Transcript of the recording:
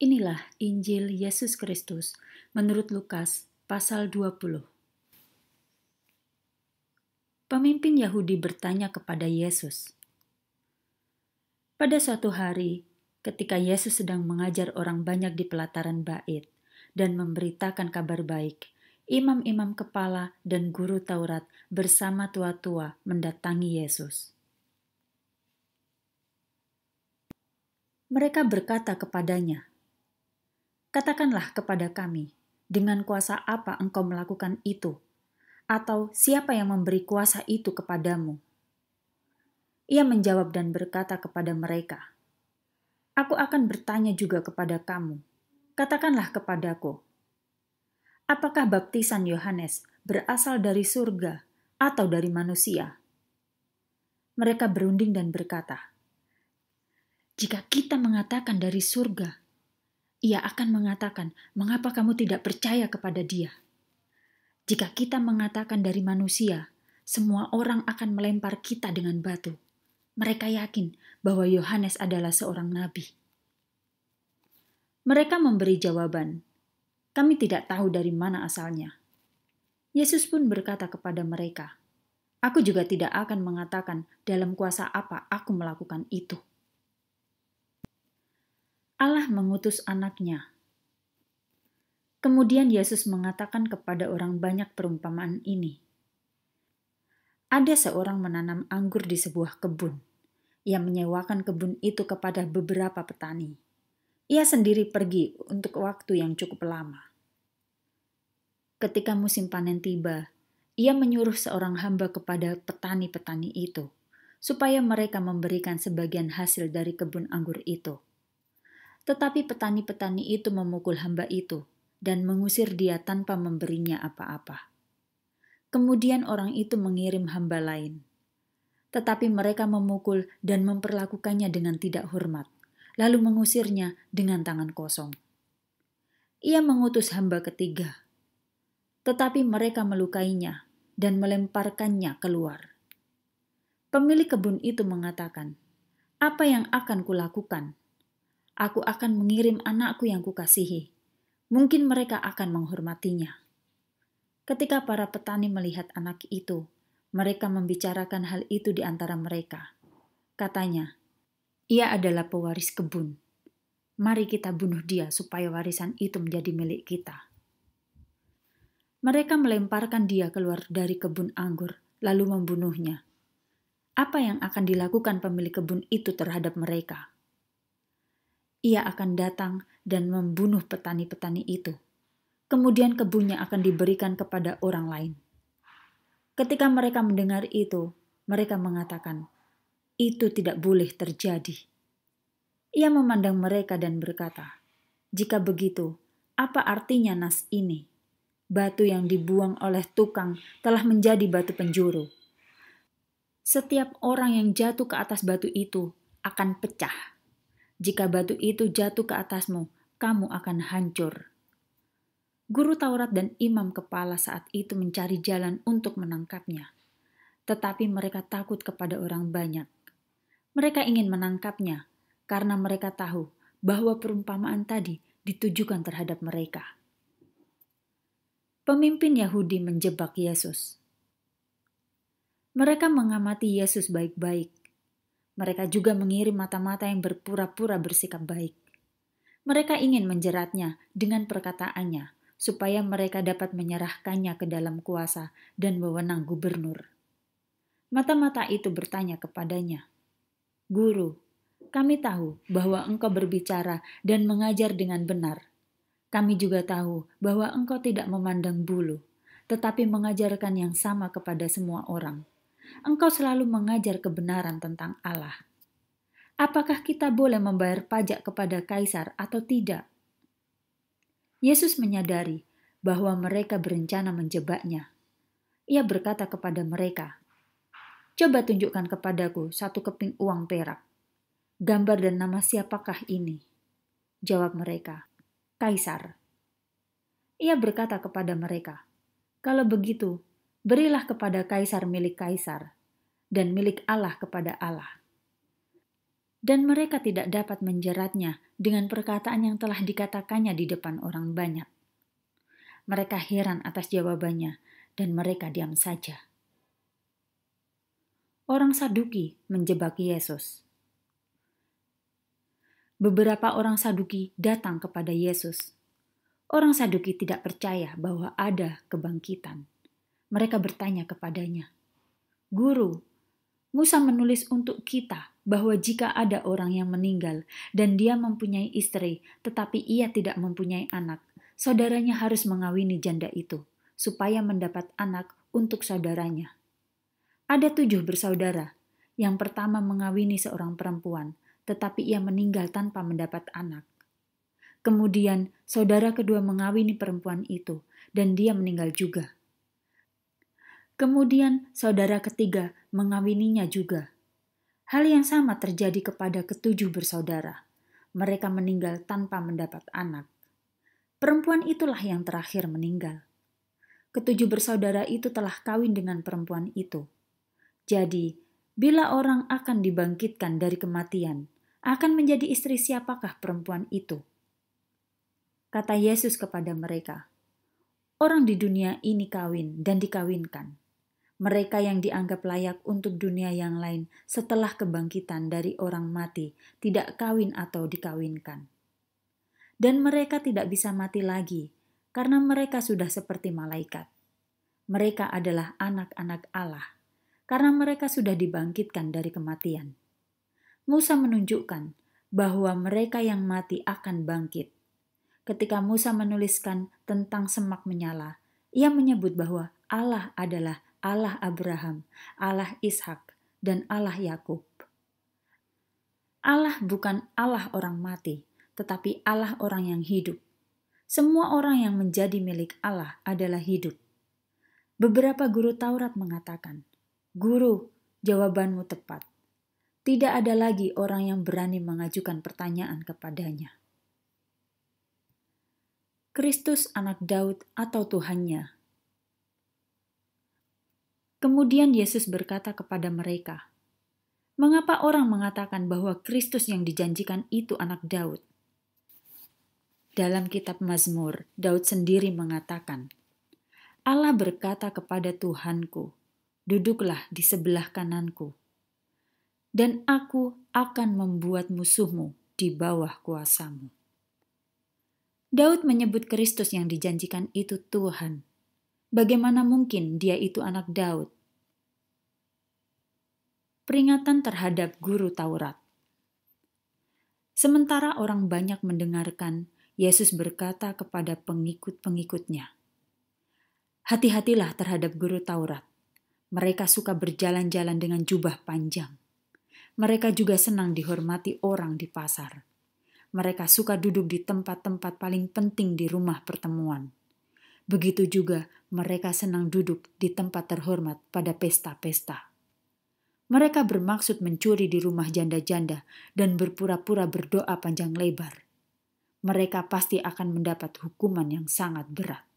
Inilah Injil Yesus Kristus menurut Lukas pasal 20. Pemimpin Yahudi bertanya kepada Yesus. Pada suatu hari, ketika Yesus sedang mengajar orang banyak di pelataran bait dan memberitakan kabar baik, imam-imam kepala dan guru Taurat bersama tua-tua mendatangi Yesus. Mereka berkata kepadanya, Katakanlah kepada kami, dengan kuasa apa engkau melakukan itu? Atau siapa yang memberi kuasa itu kepadamu? Ia menjawab dan berkata kepada mereka, Aku akan bertanya juga kepada kamu. Katakanlah kepadaku, apakah baptisan Yohanes berasal dari surga atau dari manusia? Mereka berunding dan berkata, jika kita mengatakan dari surga, ia akan mengatakan, "Mengapa kamu tidak percaya kepada Dia?" Jika kita mengatakan dari manusia, semua orang akan melempar kita dengan batu. Mereka yakin bahwa Yohanes adalah seorang nabi. Mereka memberi jawaban, "Kami tidak tahu dari mana asalnya." Yesus pun berkata kepada mereka, "Aku juga tidak akan mengatakan dalam kuasa apa aku melakukan itu." Allah mengutus anaknya. Kemudian Yesus mengatakan kepada orang banyak perumpamaan ini. Ada seorang menanam anggur di sebuah kebun. Ia menyewakan kebun itu kepada beberapa petani. Ia sendiri pergi untuk waktu yang cukup lama. Ketika musim panen tiba, ia menyuruh seorang hamba kepada petani-petani itu supaya mereka memberikan sebagian hasil dari kebun anggur itu tetapi petani-petani itu memukul hamba itu dan mengusir dia tanpa memberinya apa-apa. Kemudian orang itu mengirim hamba lain. Tetapi mereka memukul dan memperlakukannya dengan tidak hormat, lalu mengusirnya dengan tangan kosong. Ia mengutus hamba ketiga, tetapi mereka melukainya dan melemparkannya keluar. Pemilik kebun itu mengatakan, "Apa yang akan kulakukan?" aku akan mengirim anakku yang kukasihi. Mungkin mereka akan menghormatinya. Ketika para petani melihat anak itu, mereka membicarakan hal itu di antara mereka. Katanya, ia adalah pewaris kebun. Mari kita bunuh dia supaya warisan itu menjadi milik kita. Mereka melemparkan dia keluar dari kebun anggur, lalu membunuhnya. Apa yang akan dilakukan pemilik kebun itu terhadap mereka? ia akan datang dan membunuh petani-petani itu. Kemudian kebunnya akan diberikan kepada orang lain. Ketika mereka mendengar itu, mereka mengatakan, "Itu tidak boleh terjadi." Ia memandang mereka dan berkata, "Jika begitu, apa artinya nas ini? Batu yang dibuang oleh tukang telah menjadi batu penjuru." Setiap orang yang jatuh ke atas batu itu akan pecah jika batu itu jatuh ke atasmu, kamu akan hancur. Guru Taurat dan imam kepala saat itu mencari jalan untuk menangkapnya, tetapi mereka takut kepada orang banyak. Mereka ingin menangkapnya karena mereka tahu bahwa perumpamaan tadi ditujukan terhadap mereka. Pemimpin Yahudi menjebak Yesus. Mereka mengamati Yesus baik-baik, mereka juga mengirim mata-mata yang berpura-pura bersikap baik. Mereka ingin menjeratnya dengan perkataannya, supaya mereka dapat menyerahkannya ke dalam kuasa dan wewenang gubernur. Mata-mata itu bertanya kepadanya, "Guru, kami tahu bahwa engkau berbicara dan mengajar dengan benar. Kami juga tahu bahwa engkau tidak memandang bulu, tetapi mengajarkan yang sama kepada semua orang." engkau selalu mengajar kebenaran tentang Allah. Apakah kita boleh membayar pajak kepada kaisar atau tidak? Yesus menyadari bahwa mereka berencana menjebaknya. Ia berkata kepada mereka, "Coba tunjukkan kepadaku satu keping uang perak. Gambar dan nama siapakah ini?" Jawab mereka, "Kaisar." Ia berkata kepada mereka, "Kalau begitu, Berilah kepada kaisar milik kaisar, dan milik Allah kepada Allah. Dan mereka tidak dapat menjeratnya dengan perkataan yang telah dikatakannya di depan orang banyak. Mereka heran atas jawabannya, dan mereka diam saja. Orang Saduki menjebak Yesus. Beberapa orang Saduki datang kepada Yesus. Orang Saduki tidak percaya bahwa ada kebangkitan. Mereka bertanya kepadanya, "Guru, Musa menulis untuk kita bahwa jika ada orang yang meninggal dan dia mempunyai istri, tetapi ia tidak mempunyai anak, saudaranya harus mengawini janda itu supaya mendapat anak untuk saudaranya." Ada tujuh bersaudara. Yang pertama mengawini seorang perempuan, tetapi ia meninggal tanpa mendapat anak. Kemudian, saudara kedua mengawini perempuan itu, dan dia meninggal juga. Kemudian saudara ketiga mengawininya juga. Hal yang sama terjadi kepada ketujuh bersaudara. Mereka meninggal tanpa mendapat anak. Perempuan itulah yang terakhir meninggal. Ketujuh bersaudara itu telah kawin dengan perempuan itu. Jadi, bila orang akan dibangkitkan dari kematian, akan menjadi istri siapakah perempuan itu? Kata Yesus kepada mereka, "Orang di dunia ini kawin dan dikawinkan, mereka yang dianggap layak untuk dunia yang lain setelah kebangkitan dari orang mati tidak kawin atau dikawinkan, dan mereka tidak bisa mati lagi karena mereka sudah seperti malaikat. Mereka adalah anak-anak Allah karena mereka sudah dibangkitkan dari kematian. Musa menunjukkan bahwa mereka yang mati akan bangkit. Ketika Musa menuliskan tentang semak menyala, ia menyebut bahwa Allah adalah Allah Abraham, Allah Ishak, dan Allah Yakub. Allah bukan Allah orang mati, tetapi Allah orang yang hidup. Semua orang yang menjadi milik Allah adalah hidup. Beberapa guru Taurat mengatakan, "Guru, jawabanmu tepat. Tidak ada lagi orang yang berani mengajukan pertanyaan kepadanya." Kristus, Anak Daud, atau Tuhannya, Kemudian Yesus berkata kepada mereka, "Mengapa orang mengatakan bahwa Kristus yang dijanjikan itu Anak Daud?" Dalam Kitab Mazmur, Daud sendiri mengatakan, "Allah berkata kepada Tuhanku, duduklah di sebelah kananku, dan aku akan membuat musuhmu di bawah kuasamu." Daud menyebut Kristus yang dijanjikan itu Tuhan, Bagaimana mungkin dia itu anak Daud? Peringatan terhadap guru Taurat. Sementara orang banyak mendengarkan, Yesus berkata kepada pengikut-pengikutnya, "Hati-hatilah terhadap guru Taurat. Mereka suka berjalan-jalan dengan jubah panjang. Mereka juga senang dihormati orang di pasar. Mereka suka duduk di tempat-tempat paling penting di rumah pertemuan." Begitu juga mereka senang duduk di tempat terhormat pada pesta-pesta. Mereka bermaksud mencuri di rumah janda-janda dan berpura-pura berdoa panjang lebar. Mereka pasti akan mendapat hukuman yang sangat berat.